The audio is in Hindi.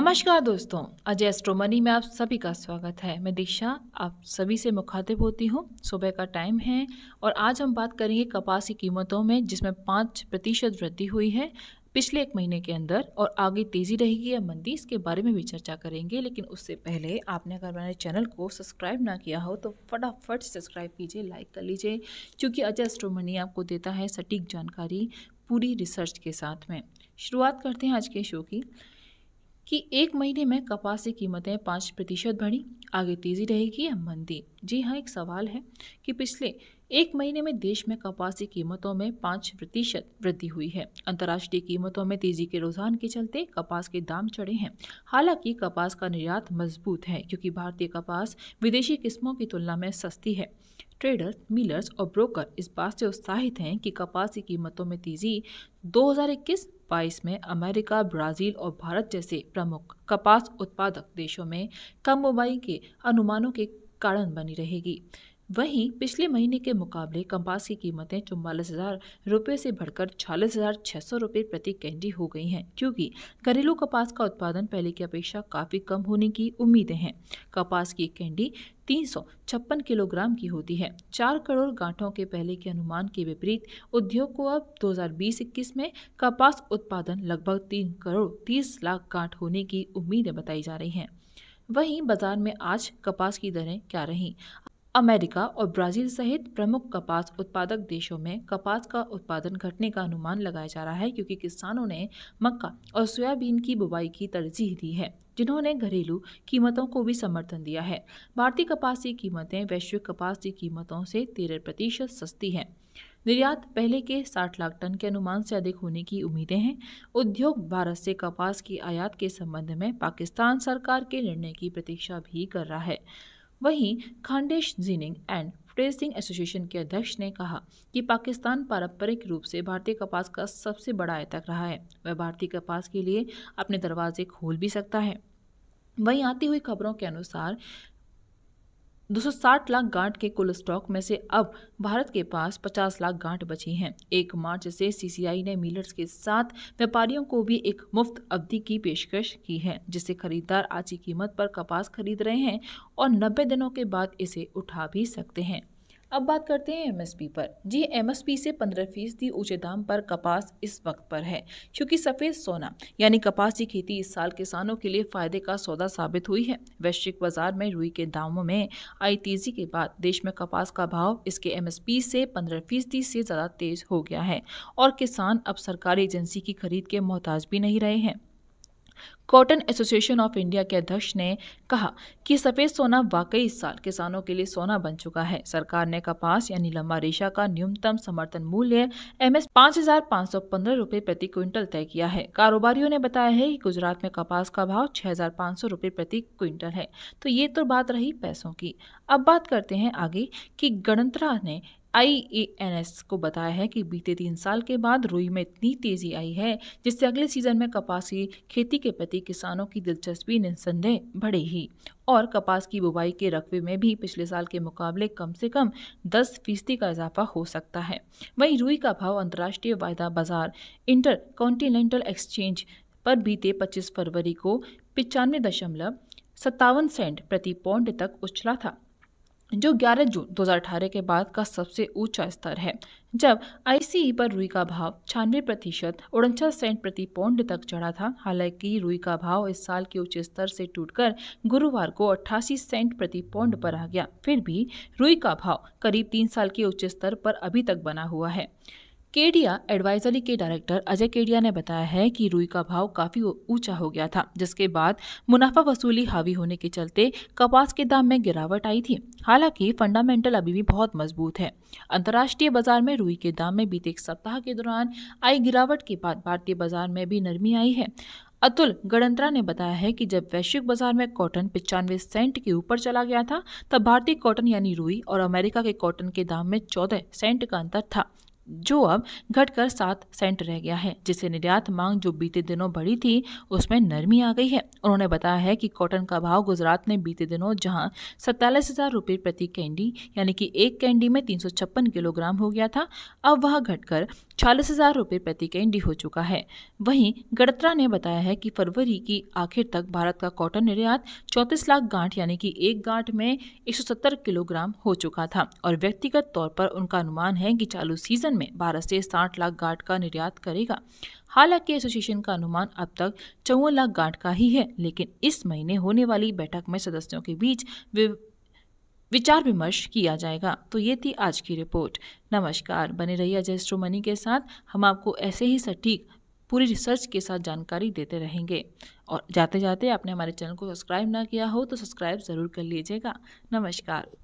नमस्कार दोस्तों अजय एस्ट्रोमनी में आप सभी का स्वागत है मैं दीक्षा आप सभी से मुखातिब होती हूँ सुबह का टाइम है और आज हम बात करेंगे कपास की कीमतों में जिसमें पाँच प्रतिशत वृद्धि हुई है पिछले एक महीने के अंदर और आगे तेज़ी रहेगी या मंदी इसके बारे में भी चर्चा करेंगे लेकिन उससे पहले आपने अगर मेरे चैनल को सब्सक्राइब ना किया हो तो फटाफट सब्सक्राइब कीजिए लाइक कर लीजिए क्योंकि अजय एस्ट्रोमनी आपको देता है सटीक जानकारी पूरी रिसर्च के साथ में शुरुआत करते हैं आज के शो की कि एक महीने में कपास की कीमतें पाँच प्रतिशत बढ़ी आगे तेज़ी रहेगी या मंदी जी हाँ एक सवाल है कि पिछले एक महीने में देश में कपास की कीमतों में पाँच प्रतिशत वृद्धि हुई है अंतर्राष्ट्रीय कीमतों में तेजी के रुझान के चलते कपास के दाम चढ़े हैं हालांकि कपास का निर्यात मजबूत है क्योंकि भारतीय कपास विदेशी किस्मों की तुलना में सस्ती है ट्रेडर्स मिलर्स और ब्रोकर इस बात से उत्साहित हैं कि कपास की कीमतों में तेजी 2021 2022 में अमेरिका ब्राज़ील और भारत जैसे प्रमुख कपास उत्पादक देशों में कम बुआई के अनुमानों के कारण बनी रहेगी वहीं पिछले महीने के मुकाबले कपास की कीमतें चौवालीस हजार रुपए से बढ़कर छियालीस हजार छह सौ रुपए प्रति कैंडी हो गई हैं क्योंकि घरेलू कपास का उत्पादन पहले की अपेक्षा काफ़ी कम होने की उम्मीदें हैं कपास की कैंडी तीन सौ छप्पन किलोग्राम की होती है चार करोड़ गांठों के पहले के अनुमान के विपरीत उद्योग को अब 2020-21 में कपास उत्पादन लगभग तीन करोड़ तीस लाख गांठ होने की उम्मीदें बताई जा रही हैं वहीं बाजार में आज कपास की दरें क्या रहीं अमेरिका और ब्राज़ील सहित प्रमुख कपास उत्पादक देशों में कपास का उत्पादन घटने का अनुमान लगाया जा रहा है क्योंकि किसानों ने मक्का और सोयाबीन की बुवाई की तरजीह दी है जिन्होंने घरेलू कीमतों को भी समर्थन दिया है भारतीय कपास की कीमतें वैश्विक कपास की कीमतों से तेरह प्रतिशत सस्ती हैं निर्यात पहले के 60 लाख टन के अनुमान से अधिक होने की उम्मीदें हैं उद्योग भारत से कपास की आयात के संबंध में पाकिस्तान सरकार के निर्णय की प्रतीक्षा भी कर रहा है वहीं Khandesh ginning and tracing association के अध्यक्ष ने कहा कि पाकिस्तान पारंपरिक रूप से भारतीय कपास का सबसे बड़ा आयतक रहा है वह भारतीय कपास के लिए अपने दरवाजे खोल भी सकता है वहीं आती हुई खबरों के अनुसार 260 लाख गांठ के कुल स्टॉक में से अब भारत के पास 50 लाख गांठ बची हैं एक मार्च से सीसीआई ने मिलर्स के साथ व्यापारियों को भी एक मुफ्त अवधि की पेशकश की है जिससे खरीदार आज की कीमत पर कपास खरीद रहे हैं और 90 दिनों के बाद इसे उठा भी सकते हैं अब बात करते हैं एमएसपी पर जी एमएसपी से पंद्रह फीसदी ऊंचे दाम पर कपास इस वक्त पर है क्योंकि सफ़ेद सोना यानी कपास की खेती इस साल किसानों के लिए फायदे का सौदा साबित हुई है वैश्विक बाजार में रुई के दामों में आई तेजी के बाद देश में कपास का भाव इसके एमएसपी से पंद्रह फीसदी से ज़्यादा तेज हो गया है और किसान अब सरकारी एजेंसी की खरीद के मोहताज भी नहीं रहे हैं कॉटन एसोसिएशन ऑफ इंडिया के अध्यक्ष ने कहा कि सफेद सोना वाकई इस साल किसानों के लिए सोना बन चुका है सरकार ने कपास यानी लंबा रेशा का न्यूनतम समर्थन मूल्य एम एस पाँच प्रति क्विंटल तय किया है कारोबारियों ने बताया है कि गुजरात में कपास का भाव छह हजार प्रति क्विंटल है तो ये तो बात रही पैसों की अब बात करते हैं आगे की गणतंत्र ने आईएएनएस को बताया है कि बीते तीन साल के बाद रुई में इतनी तेजी आई है जिससे अगले सीजन में कपास की खेती के प्रति किसानों की दिलचस्पी निसंदेह बढ़ेगी और कपास की बुवाई के रकबे में भी पिछले साल के मुकाबले कम से कम 10 फीसदी का इजाफा हो सकता है वहीं रुई का भाव अंतर्राष्ट्रीय वायदा बाजार इंटर कॉन्टिनेंटल एक्सचेंज पर बीते 25 फरवरी को पिचानवे दशमलव सत्तावन सेंट प्रति पौंड तक उछला था जो 11 जून 2018 के बाद का सबसे ऊंचा स्तर है जब आईसीई e पर रुई का भाव छियानवे प्रतिशत उनचास सेंट प्रति पौंड तक चढ़ा था हालांकि रुई का भाव इस साल के उच्च स्तर से टूटकर गुरुवार को 88 सेंट प्रति पौंड पर आ गया फिर भी रुई का भाव करीब तीन साल के उच्च स्तर पर अभी तक बना हुआ है केडिया एडवाइजरी के डायरेक्टर अजय केडिया ने बताया है कि रुई का भाव काफी ऊंचा हो गया था जिसके बाद मुनाफा वसूली हावी होने के चलते कपास के दाम में गिरावट आई थी हालांकि फंडामेंटल अभी भी बहुत मजबूत है अंतर्राष्ट्रीय बाजार में रुई के दाम में बीते एक सप्ताह के दौरान आई गिरावट के बाद भारतीय बाजार में भी नरमी आई है अतुल गणंत्रा ने बताया है कि जब वैश्विक बाजार में कॉटन पिचानवे सेंट के ऊपर चला गया था तब भारतीय कॉटन यानी रूई और अमेरिका के कॉटन के दाम में चौदह सेंट का अंतर था जो अब घटकर सात सेंट रह गया है जिससे निर्यात मांग जो बीते दिनों बढ़ी थी उसमें नरमी आ गई है उन्होंने बताया है कि कॉटन का भाव गुजरात में बीते दिनों जहां सैतालीस हजार रुपये प्रति कैंडी यानी कि एक कैंडी में तीन किलोग्राम हो गया था अब वह घटकर छियालीस हजार रुपये प्रति कैंडी हो चुका है वहीं गड़त्रा ने बताया है कि फरवरी की आखिर तक भारत का कॉटन निर्यात चौंतीस लाख गांठ यानी कि एक गांठ में एक किलोग्राम हो चुका था और व्यक्तिगत तौर पर उनका अनुमान है कि चालू सीजन में भारत से साठ लाख गांठ का निर्यात करेगा हालांकि एसोसिएशन का अनुमान अब तक चौवन लाख गांठ का ही है लेकिन इस महीने होने वाली बैठक में सदस्यों के बीच विचार विमर्श किया जाएगा तो ये थी आज की रिपोर्ट नमस्कार बने रहिए अजय मनी के साथ हम आपको ऐसे ही सटीक पूरी रिसर्च के साथ जानकारी देते रहेंगे और जाते जाते आपने हमारे चैनल को सब्सक्राइब ना किया हो तो सब्सक्राइब ज़रूर कर लीजिएगा नमस्कार